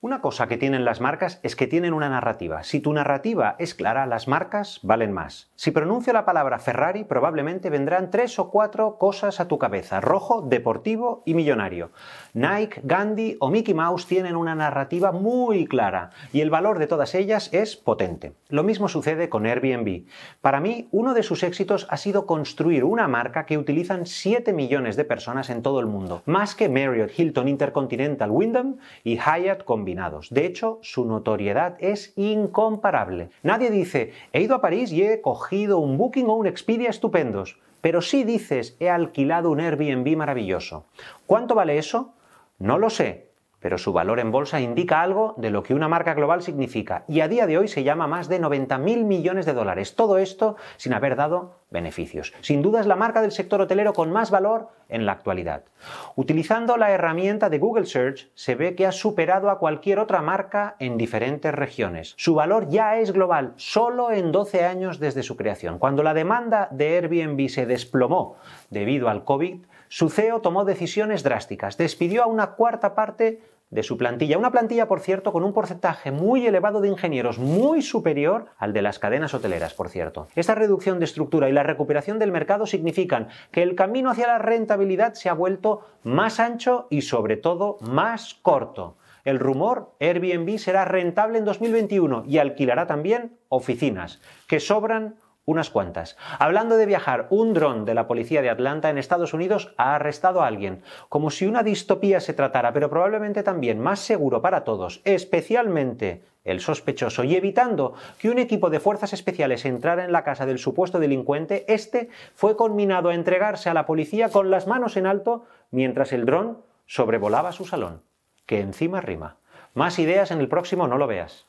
Una cosa que tienen las marcas es que tienen una narrativa. Si tu narrativa es clara, las marcas valen más. Si pronuncio la palabra Ferrari, probablemente vendrán tres o cuatro cosas a tu cabeza. Rojo, deportivo y millonario. Nike, Gandhi o Mickey Mouse tienen una narrativa muy clara y el valor de todas ellas es potente. Lo mismo sucede con Airbnb. Para mí, uno de sus éxitos ha sido construir una marca que utilizan 7 millones de personas en todo el mundo, más que Marriott, Hilton, Intercontinental, Wyndham y Hyatt con de hecho, su notoriedad es incomparable. Nadie dice, he ido a París y he cogido un Booking o un Expedia estupendos, pero sí dices, he alquilado un Airbnb maravilloso. ¿Cuánto vale eso? No lo sé, pero su valor en bolsa indica algo de lo que una marca global significa, y a día de hoy se llama más de 90.000 millones de dólares. Todo esto sin haber dado beneficios. Sin duda es la marca del sector hotelero con más valor en la actualidad. Utilizando la herramienta de Google Search se ve que ha superado a cualquier otra marca en diferentes regiones. Su valor ya es global, solo en 12 años desde su creación. Cuando la demanda de Airbnb se desplomó debido al COVID, su CEO tomó decisiones drásticas, despidió a una cuarta parte de su plantilla. Una plantilla, por cierto, con un porcentaje muy elevado de ingenieros, muy superior al de las cadenas hoteleras, por cierto. Esta reducción de estructura y la recuperación del mercado significan que el camino hacia la rentabilidad se ha vuelto más ancho y sobre todo más corto. El rumor, Airbnb será rentable en 2021 y alquilará también oficinas, que sobran unas cuantas. Hablando de viajar, un dron de la policía de Atlanta en Estados Unidos ha arrestado a alguien, como si una distopía se tratara, pero probablemente también más seguro para todos, especialmente el sospechoso, y evitando que un equipo de fuerzas especiales entrara en la casa del supuesto delincuente, este fue conminado a entregarse a la policía con las manos en alto mientras el dron sobrevolaba su salón, que encima rima. Más ideas en el próximo No lo veas.